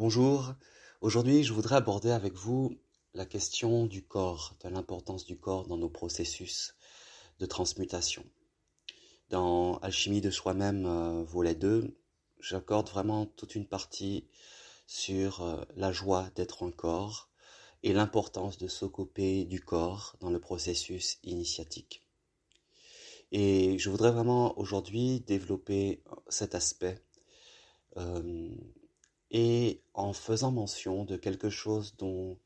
Bonjour, aujourd'hui je voudrais aborder avec vous la question du corps, de l'importance du corps dans nos processus de transmutation. Dans Alchimie de soi-même, euh, volet 2, j'accorde vraiment toute une partie sur euh, la joie d'être en corps et l'importance de s'occuper du corps dans le processus initiatique. Et je voudrais vraiment aujourd'hui développer cet aspect euh, et en faisant mention de quelque chose dont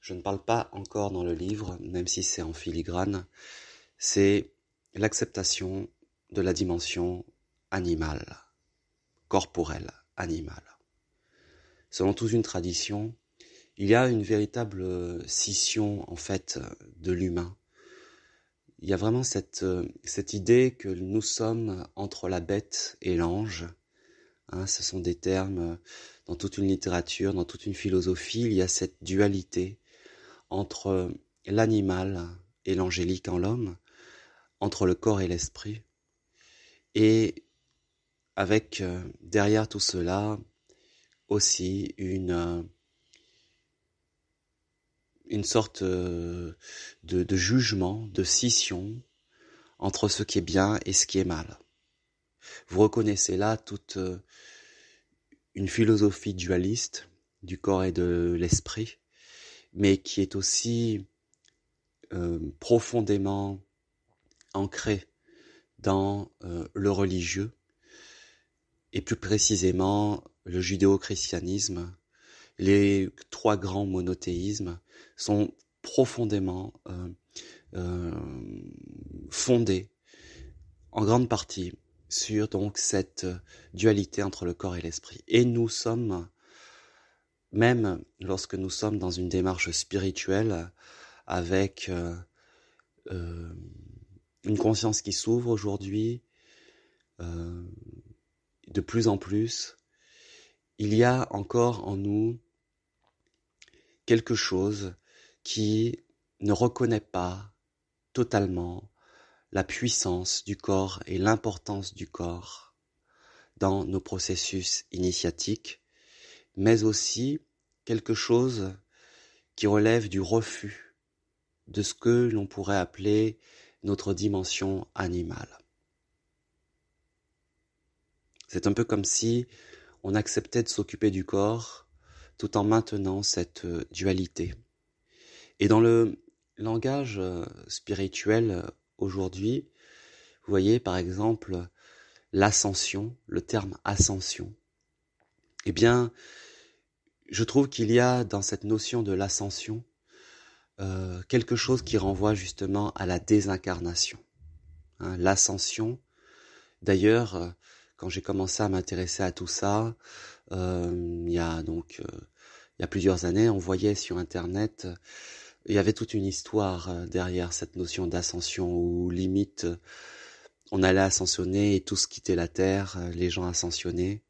je ne parle pas encore dans le livre, même si c'est en filigrane, c'est l'acceptation de la dimension animale, corporelle, animale. Selon toute une tradition, il y a une véritable scission en fait de l'humain. Il y a vraiment cette, cette idée que nous sommes entre la bête et l'ange. Hein, ce sont des termes dans toute une littérature, dans toute une philosophie, il y a cette dualité entre euh, l'animal et l'angélique en l'homme, entre le corps et l'esprit. Et avec euh, derrière tout cela aussi une, euh, une sorte de jugement, de scission entre ce qui est bien et ce qui est mal. Vous reconnaissez là toute une philosophie dualiste du corps et de l'esprit, mais qui est aussi euh, profondément ancrée dans euh, le religieux et plus précisément le judéo-christianisme. Les trois grands monothéismes sont profondément euh, fondés en grande partie sur donc cette euh, dualité entre le corps et l'esprit. Et nous sommes, même lorsque nous sommes dans une démarche spirituelle, avec euh, euh, une conscience qui s'ouvre aujourd'hui, de plus en plus, il y a encore en nous quelque chose qui ne reconnaît pas totalement la puissance du corps et l'importance du corps dans nos processus initiatiques, mais aussi quelque chose qui relève du refus de ce que l'on pourrait appeler notre dimension animale. C'est un peu comme si on acceptait de s'occuper du corps tout en maintenant cette dualité. Et dans le langage euh, spirituel euh, aujourd'hui. Vous voyez par exemple l'ascension, le terme ascension. Eh bien, je trouve qu'il y a dans cette notion de l'ascension euh, quelque chose qui renvoie justement à la désincarnation. Hein. l'ascension, d'ailleurs, euh, quand j'ai commencé à m'intéresser à tout ça, euh, il y a donc il y a plusieurs années, on voyait sur Internet il y avait toute une histoire euh, derrière cette notion d'ascension où limite euh, on allait ascensionner et tous quitter la terre, euh, les gens ascensionnaient.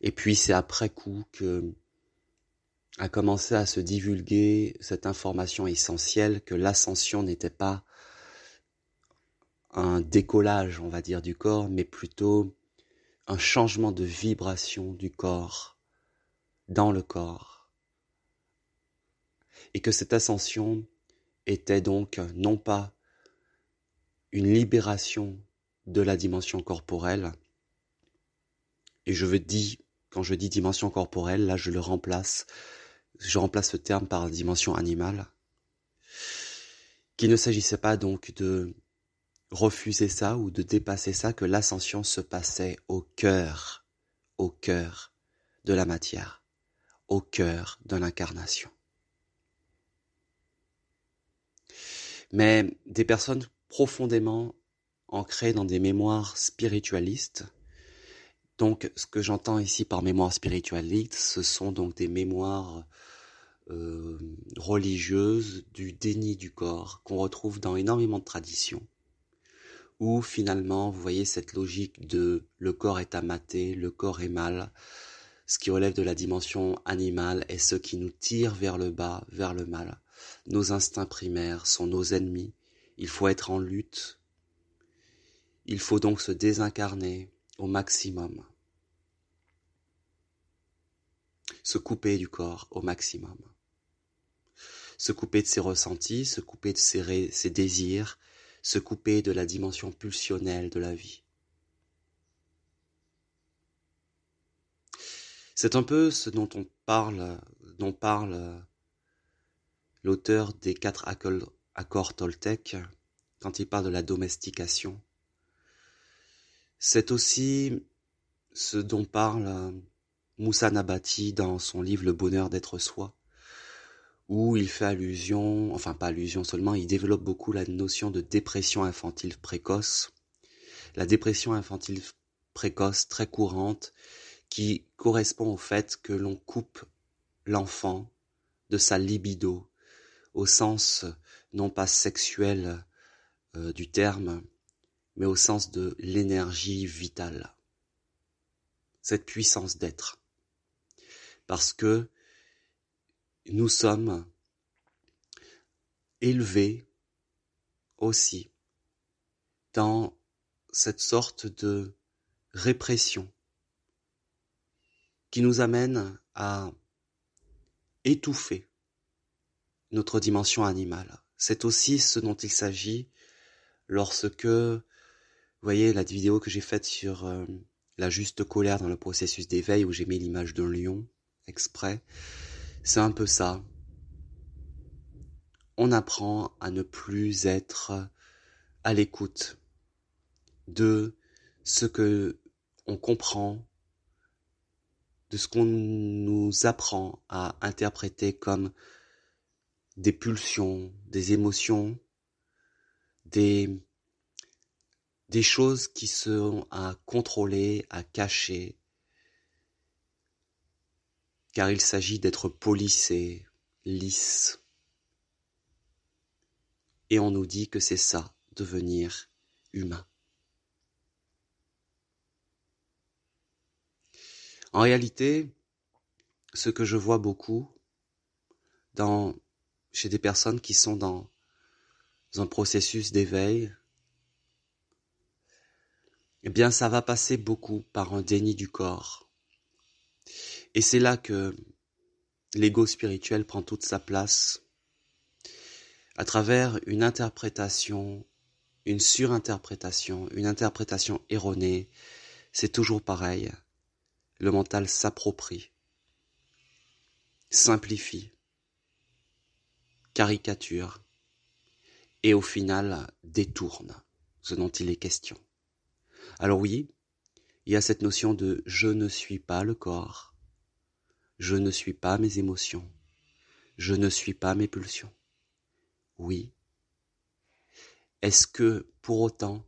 Et puis c'est après coup que a commencé à se divulguer cette information essentielle que l'ascension n'était pas un décollage, on va dire, du corps, mais plutôt un changement de vibration du corps, dans le corps et que cette ascension était donc non pas une libération de la dimension corporelle, et je veux dire, quand je dis dimension corporelle, là je le remplace, je remplace ce terme par dimension animale, qu'il ne s'agissait pas donc de refuser ça ou de dépasser ça, que l'ascension se passait au cœur, au cœur de la matière, au cœur de l'incarnation. mais des personnes profondément ancrées dans des mémoires spiritualistes. Donc ce que j'entends ici par mémoire spiritualiste, ce sont donc des mémoires euh, religieuses du déni du corps qu'on retrouve dans énormément de traditions où finalement, vous voyez cette logique de le corps est amaté, le corps est mal, ce qui relève de la dimension animale et ce qui nous tire vers le bas, vers le mal. Nos instincts primaires sont nos ennemis. Il faut être en lutte. Il faut donc se désincarner au maximum. Se couper du corps au maximum. Se couper de ses ressentis, se couper de ses, désirs, se couper de la dimension pulsionnelle de la vie. C'est un peu ce dont on parle, dont parle l'auteur des quatre accords toltèques, quand il parle de la domestication. C'est aussi ce dont parle euh, Moussa Nabati dans son livre Le bonheur d'être soi, où il fait allusion, enfin pas allusion seulement, il développe beaucoup la notion de dépression infantile précoce. La dépression infantile précoce très courante qui correspond au fait que l'on coupe l'enfant de sa libido, au sens non pas sexuel euh, du terme, mais au sens de l'énergie vitale, cette puissance d'être. Parce que nous sommes élevés aussi dans cette sorte de répression qui nous amène à étouffer notre dimension animale. C'est aussi ce dont il s'agit lorsque, vous voyez, la vidéo que j'ai faite sur euh, la juste colère dans le processus d'éveil où j'ai mis l'image d'un lion exprès, c'est un peu ça. On apprend à ne plus être à l'écoute de ce que on comprend, de ce qu'on nous apprend à interpréter comme des pulsions, des émotions, des, des choses qui sont à contrôler, à cacher, car il s'agit d'être polissé, lisse. Et on nous dit que c'est ça, devenir humain. En réalité, ce que je vois beaucoup dans chez des personnes qui sont dans, un processus d'éveil, eh bien ça va passer beaucoup par un déni du corps. Et c'est là que l'ego spirituel prend toute sa place à travers une interprétation, une surinterprétation, une interprétation erronée. C'est toujours pareil. Le mental s'approprie, simplifie, caricature et au final détourne ce dont il est question. Alors oui, il y a cette notion de je ne suis pas le corps, je ne suis pas mes émotions, je ne suis pas mes pulsions. Oui. Est-ce que pour autant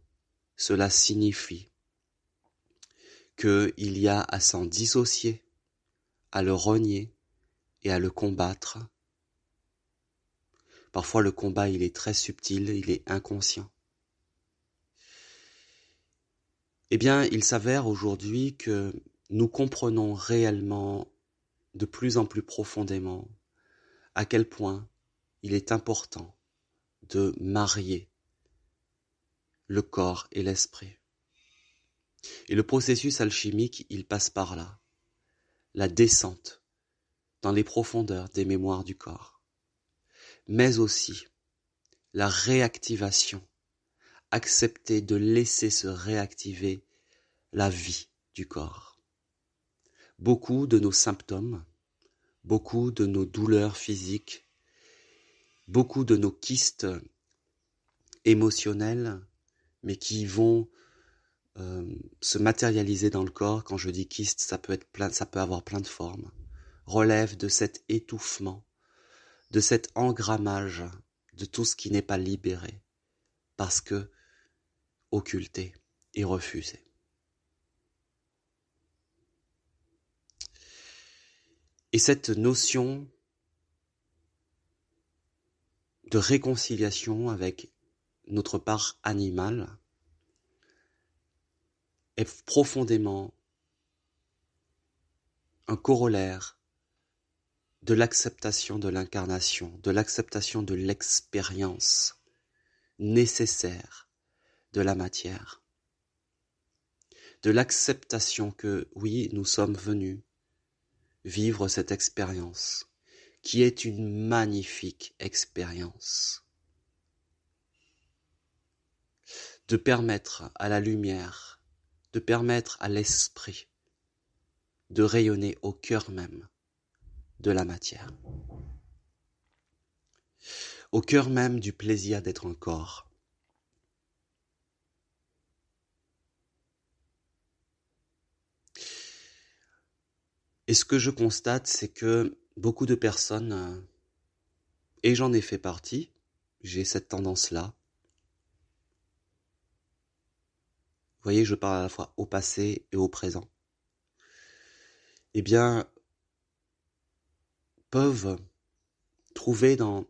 cela signifie qu'il y a à s'en dissocier, à le renier et à le combattre Parfois le combat il est très subtil, il est inconscient. Eh bien, il s'avère aujourd'hui que nous comprenons réellement de plus en plus profondément à quel point il est important de marier le corps et l'esprit. Et le processus alchimique, il passe par là, la descente dans les profondeurs des mémoires du corps mais aussi la réactivation, accepter de laisser se réactiver la vie du corps. Beaucoup de nos symptômes, beaucoup de nos douleurs physiques, beaucoup de nos kystes émotionnels, mais qui vont euh, se matérialiser dans le corps, quand je dis kyste, ça peut, être plein, ça peut avoir plein de formes, relève de cet étouffement, de cet engrammage de tout ce qui n'est pas libéré, parce que occulté et refusé. Et cette notion de réconciliation avec notre part animale est profondément un corollaire de l'acceptation de l'incarnation, de l'acceptation de l'expérience nécessaire de la matière, de l'acceptation que oui, nous sommes venus vivre cette expérience, qui est une magnifique expérience, de permettre à la lumière, de permettre à l'esprit de rayonner au cœur même de la matière. Au cœur même du plaisir d'être un corps. Et ce que je constate, c'est que beaucoup de personnes, euh, et j'en ai fait partie, j'ai cette tendance-là. Vous voyez, je parle à la fois au passé et au présent. Eh bien, peuvent trouver dans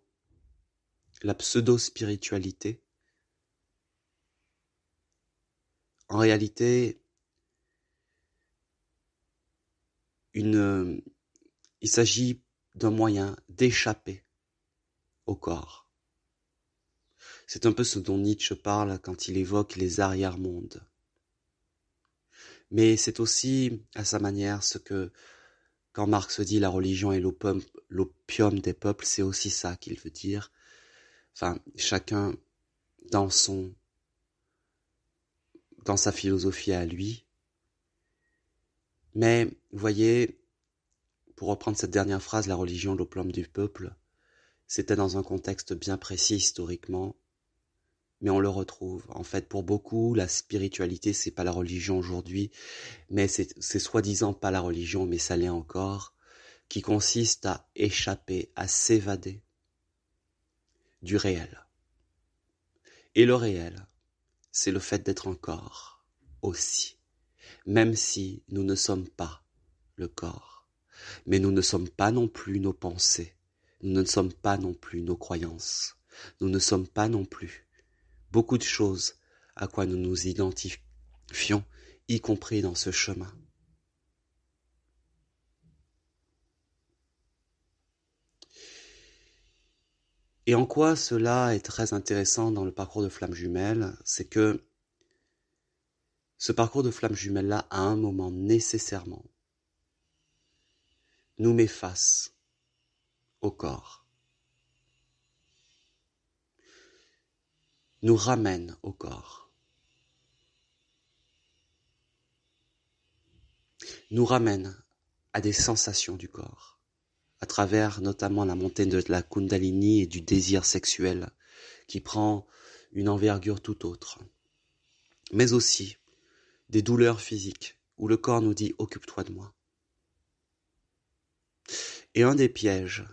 la pseudo-spiritualité, en réalité, une, il s'agit d'un moyen d'échapper au corps. C'est un peu ce dont Nietzsche parle quand il évoque les arrière-mondes. Mais c'est aussi, à sa manière, ce que quand Marx dit la religion est l'opium des peuples, c'est aussi ça qu'il veut dire. Enfin, chacun dans son dans sa philosophie à lui. Mais, vous voyez, pour reprendre cette dernière phrase, la religion, l'opium du peuple, c'était dans un contexte bien précis historiquement, mais on le retrouve. En fait, pour beaucoup, la spiritualité, c'est pas la religion aujourd'hui, mais c'est soi-disant pas la religion, mais ça l'est encore, qui consiste à échapper, à s'évader du réel. Et le réel, c'est le fait d'être encore aussi, même si nous ne sommes pas le corps, mais nous ne sommes pas non plus nos pensées, nous ne sommes pas non plus nos croyances, nous ne sommes pas non plus beaucoup de choses à quoi nous nous identifions, y compris dans ce chemin. Et en quoi cela est très intéressant dans le parcours de flammes jumelles, c'est que ce parcours de flamme jumelle-là, à un moment nécessairement, nous met face au corps. nous ramène au corps, nous ramène à des sensations du corps, à travers notamment la montée de la kundalini et du désir sexuel qui prend une envergure tout autre, mais aussi des douleurs physiques où le corps nous dit occupe-toi de moi. Et un des pièges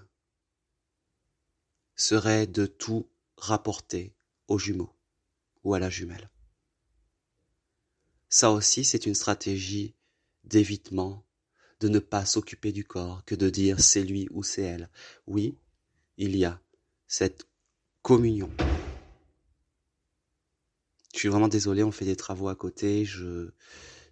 serait de tout rapporter aux jumeaux ou à la jumelle. Ça aussi, c'est une stratégie d'évitement, de ne pas s'occuper du corps, que de dire c'est lui ou c'est elle. Oui, il y a cette communion. Je suis vraiment désolé, on fait des travaux à côté. Je...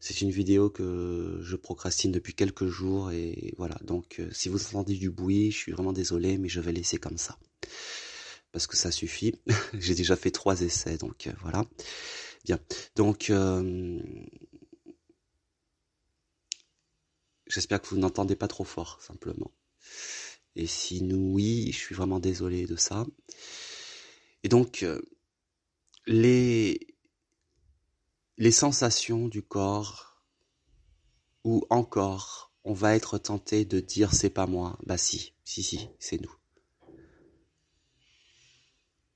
C'est une vidéo que je procrastine depuis quelques jours et voilà. Donc, euh, si vous entendez du bruit, je suis vraiment désolé, mais je vais laisser comme ça parce que ça suffit. J'ai déjà fait trois essais, donc euh, voilà. Bien. Donc, euh, j'espère que vous n'entendez pas trop fort, simplement. Et si nous, oui, je suis vraiment désolé de ça. Et donc, euh, les, les sensations du corps, ou encore, on va être tenté de dire c'est pas moi, bah si, si, si, c'est nous.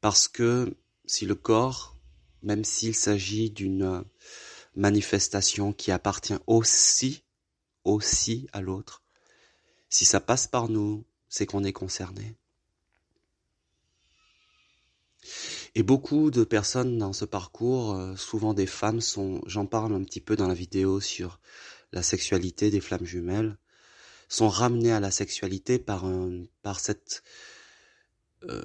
Parce que si le corps, même s'il s'agit d'une manifestation qui appartient aussi, aussi à l'autre, si ça passe par nous, c'est qu'on est concerné. Et beaucoup de personnes dans ce parcours, euh, souvent des femmes, sont, j'en parle un petit peu dans la vidéo sur la sexualité des flammes jumelles, sont ramenées à la sexualité par, un, par cette euh,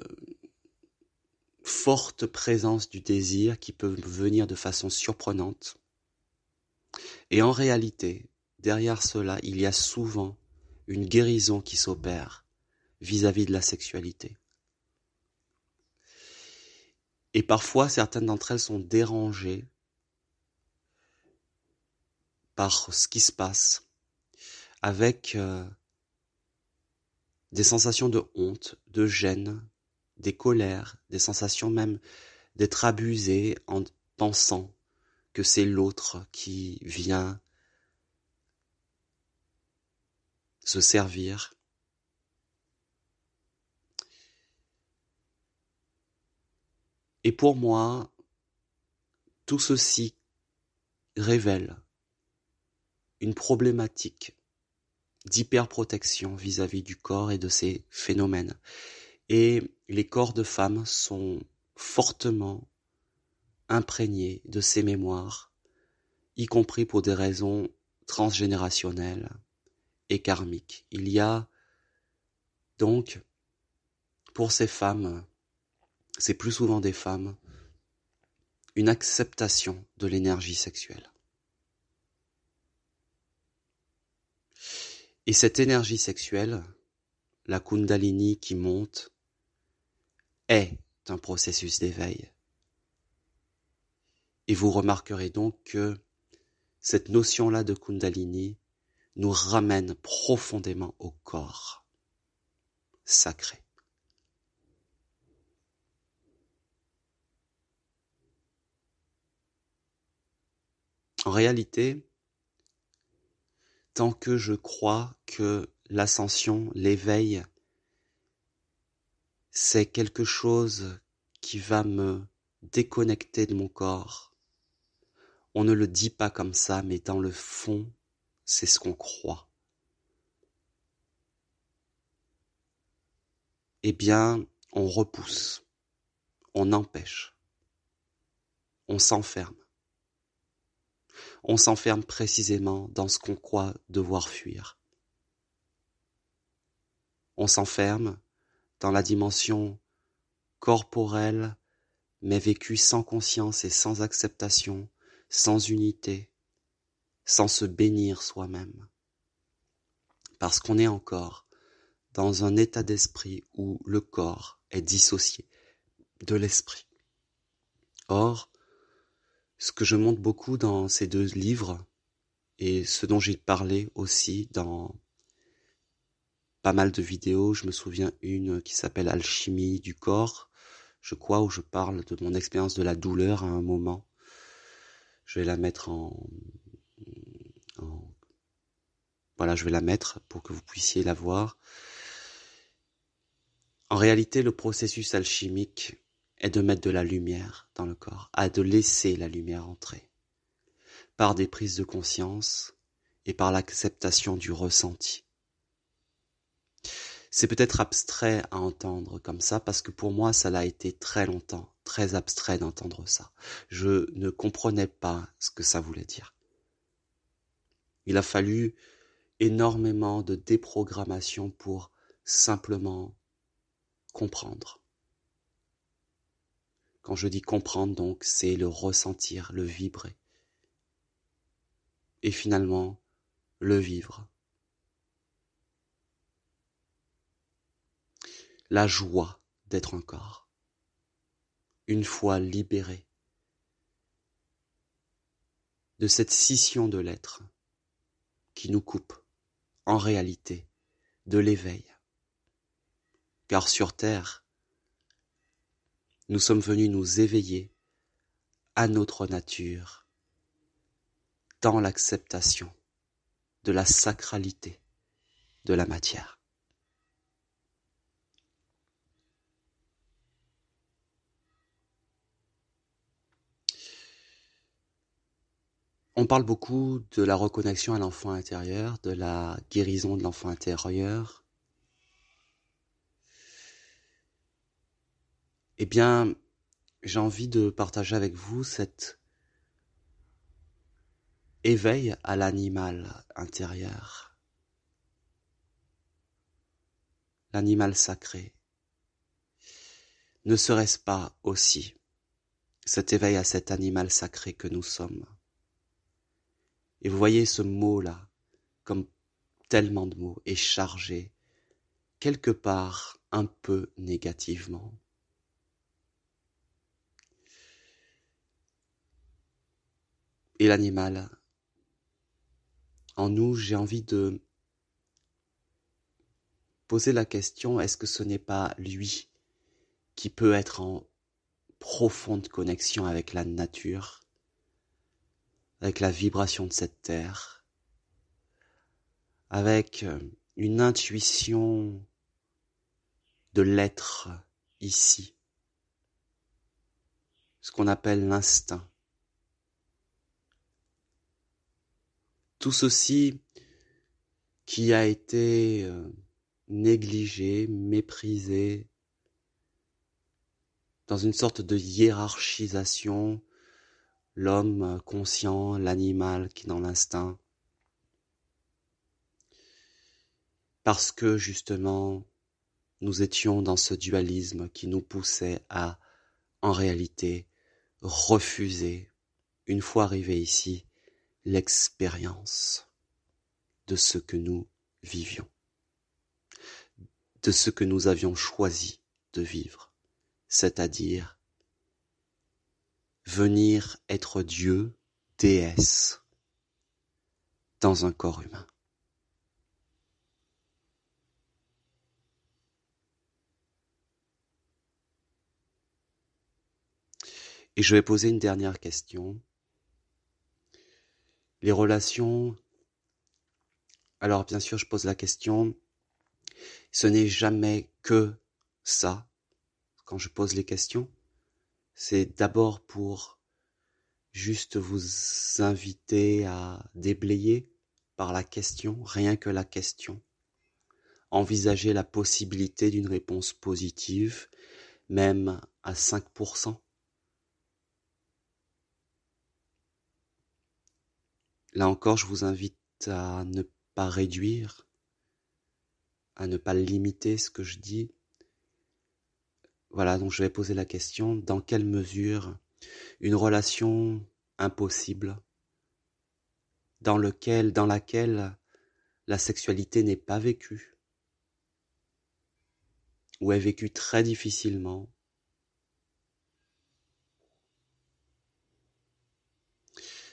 forte présence du désir qui peut venir de façon surprenante. Et en réalité, derrière cela, il y a souvent une guérison qui s'opère vis-à-vis de la sexualité. Et parfois, certaines d'entre elles sont dérangées par ce qui se passe, avec euh, des sensations de honte, de gêne, des colères, des sensations même d'être abusé en pensant que c'est l'autre qui vient se servir. Et pour moi, tout ceci révèle une problématique d'hyperprotection vis-à-vis du corps et de ses phénomènes. Et les corps de femmes sont fortement imprégnés de ces mémoires, y compris pour des raisons transgénérationnelles et karmiques. Il y a donc pour ces femmes, c'est plus souvent des femmes, une acceptation de l'énergie sexuelle. Et cette énergie sexuelle, la kundalini qui monte, est un processus d'éveil. Et vous remarquerez donc que cette notion-là de Kundalini nous ramène profondément au corps sacré. En réalité, tant que je crois que l'ascension, l'éveil c'est quelque chose qui va me déconnecter de mon corps. On ne le dit pas comme ça, mais dans le fond, c'est ce qu'on croit. Eh bien, on repousse, on empêche, on s'enferme. On s'enferme précisément dans ce qu'on croit devoir fuir. On s'enferme dans la dimension corporelle, mais vécue sans conscience et sans acceptation, sans unité, sans se bénir soi-même. Parce qu'on est encore dans un état d'esprit où le corps est dissocié de l'esprit. Or, ce que je montre beaucoup dans ces deux livres, et ce dont j'ai parlé aussi dans pas mal de vidéos. Je me souviens une qui s'appelle Alchimie du corps, je crois, où je parle de mon expérience de la douleur à un moment. Je vais la mettre en, en... Voilà, je vais la mettre pour que vous puissiez la voir. En réalité, le processus alchimique est de mettre de la lumière dans le corps, à de laisser la lumière entrer, par des prises de conscience et par l'acceptation du ressenti. C'est peut-être abstrait à entendre comme ça, parce que pour moi, ça l'a été très longtemps, très abstrait d'entendre ça. Je ne comprenais pas ce que ça voulait dire. Il a fallu énormément de déprogrammation pour simplement comprendre. Quand je dis comprendre, donc, c'est le ressentir, le vibrer. Et finalement, le vivre la joie d'être encore, Une fois libéré de cette scission de l'être qui nous coupe en réalité de l'éveil. Car sur Terre, nous sommes venus nous éveiller à notre nature dans l'acceptation de la sacralité de la matière. On parle beaucoup de la reconnexion à l'enfant intérieur, de la guérison de l'enfant intérieur. Eh bien, j'ai envie de partager avec vous cet éveil à l'animal intérieur, l'animal sacré. Ne serait-ce pas aussi cet éveil à cet animal sacré que nous sommes et vous voyez ce mot-là, comme tellement de mots, est chargé, quelque part un peu négativement. Et l'animal, en nous, j'ai envie de poser la question, est-ce que ce n'est pas lui qui peut être en profonde connexion avec la nature avec la vibration de cette terre, avec euh, une intuition de l'être ici, ce qu'on appelle l'instinct. Tout ceci qui a été euh, négligé, méprisé, dans une sorte de hiérarchisation l'homme conscient, l'animal qui est dans l'instinct. Parce que justement, nous étions dans ce dualisme qui nous poussait à, en réalité, refuser, une fois arrivés ici, l'expérience de ce que nous vivions, de ce que nous avions choisi de vivre, c'est-à-dire venir être Dieu, déesse, dans un corps humain. Et je vais poser une dernière question. Les relations... Alors bien sûr, je pose la question. Ce n'est jamais que ça quand je pose les questions c'est d'abord pour juste vous inviter à déblayer par la question, rien que la question. Envisager la possibilité d'une réponse positive, même à 5%. Là encore, je vous invite à ne pas réduire, à ne pas limiter ce que je dis, voilà, donc je vais poser la question, dans quelle mesure une relation impossible, dans, lequel, dans laquelle la sexualité n'est pas vécue, ou est vécue très difficilement,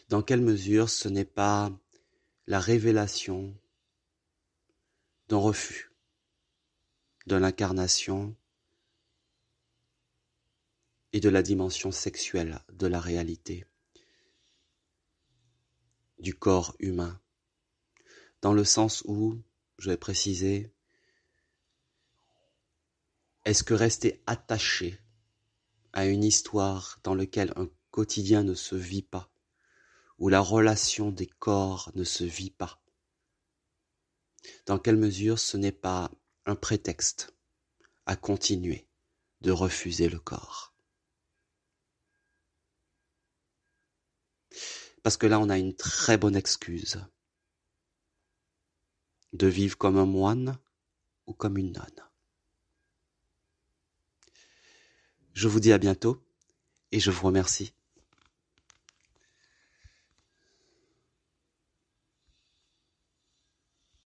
dans quelle mesure ce n'est pas la révélation d'un refus, de l'incarnation, et de la dimension sexuelle de la réalité, du corps humain, dans le sens où, je vais préciser, est-ce que rester attaché à une histoire dans laquelle un quotidien ne se vit pas, où la relation des corps ne se vit pas, dans quelle mesure ce n'est pas un prétexte à continuer de refuser le corps Parce que là, on a une très bonne excuse de vivre comme un moine ou comme une nonne. Je vous dis à bientôt et je vous remercie.